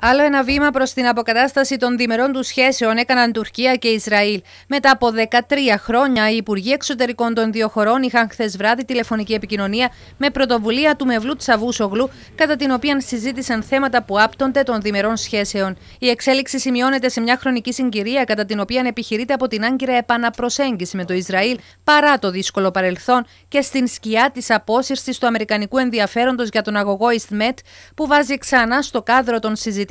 Άλλο ένα βήμα προς την αποκατάσταση των διμερών του σχέσεων έκαναν Τουρκία και Ισραήλ. Μετά από 13 χρόνια, οι Υπουργοί Εξωτερικών των δύο χωρών είχαν χθες βράδυ τηλεφωνική επικοινωνία με πρωτοβουλία του Μευλού Σογλού, κατά την οποία συζήτησαν θέματα που άπτονται των διμερών σχέσεων. Η εξέλιξη σημειώνεται σε μια χρονική συγκυρία, κατά την οποία επιχειρείται από την άγκυρα επαναπροσέγγιση με το Ισραήλ παρά το δύσκολο παρελθόν και στην σκιά της απόσυρσης του Αμερικανικού ενδιαφέροντος για τον αγωγό EastMed, που βάζει ξανά στο κάδρο των συζητήσεων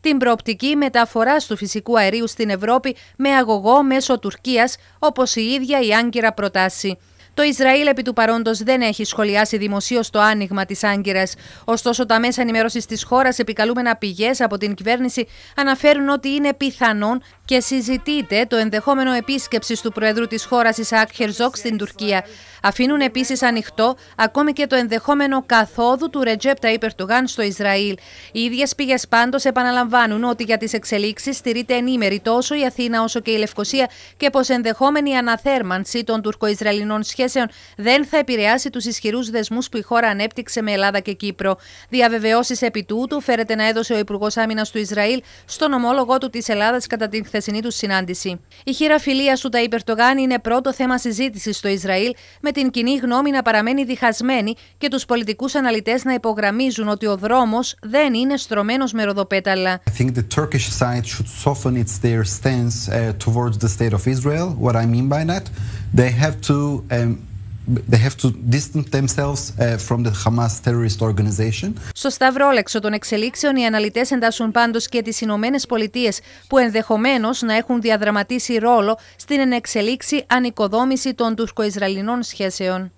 την προοπτική μεταφοράς του φυσικού αερίου στην Ευρώπη με αγωγό μέσω Τουρκίας, όπως η ίδια η Άγκυρα προτάσει. Το Ισραήλ επί του παρόντος δεν έχει σχολιάσει δημοσίως το άνοιγμα της Άγκυρας. Ωστόσο, τα μέσα ενημέρωσης της χώρας, επικαλούμενα πηγές από την κυβέρνηση, αναφέρουν ότι είναι πιθανόν και συζητείται το ενδεχόμενο επίσκεψης του Προέδρου της χώρας Ισάκ Χερζόκ στην Τουρκία. Αφήνουν επίσης ανοιχτό ακόμη και το ενδεχόμενο καθόδου του Ρετζέπτα Ιπερτογάν στο Ισραήλ. Οι ίδιες πηγές πάντως επαναλαμβάνουν ότι για τις εξελίξεις στηρείται ενήμερη τόσο η Αθήνα όσο και η Λευκοσία και πως ενδεχόμενη αναθέρμανση των τουρκο-Ισραηλινών σχέσεων δεν θα επηρεάσει τους ισχυρούς δεσμούς που η χώρα ανέπτυξε με Ελλάδα και Κύπρο. Διαβεβαιώσεις επί τούτου φέρεται να έδωσε ο Υπουργός Άμυνας του Ισραήλ στον ομόλογο του της Ελλάδας κατά την χθεσινή του συνάντηση. Η χειραφιλία φιλία του Ταϊ Περτογάν είναι πρώτο θέμα συζήτησης στο Ισραήλ, με την κοινή γνώμη να παραμένει διχασμένη και τους πολιτικούς αναλυτές να υπογραμμίζουν ότι ο δρόμος δεν είναι στρωμένος με ροδοπέταλα. towards the state of Israel. What I mean by that they have to um, They Στο σταυρόλεξο των εξελίξεων, οι αναλυτές εντάσσουν πάντως και τις Ηνωμένες Πολιτείες, που ενδεχομένως να έχουν διαδραματίσει ρόλο στην ενεξελίξη ανικοδόμηση των τουρκο-Ισραηλινών σχέσεων.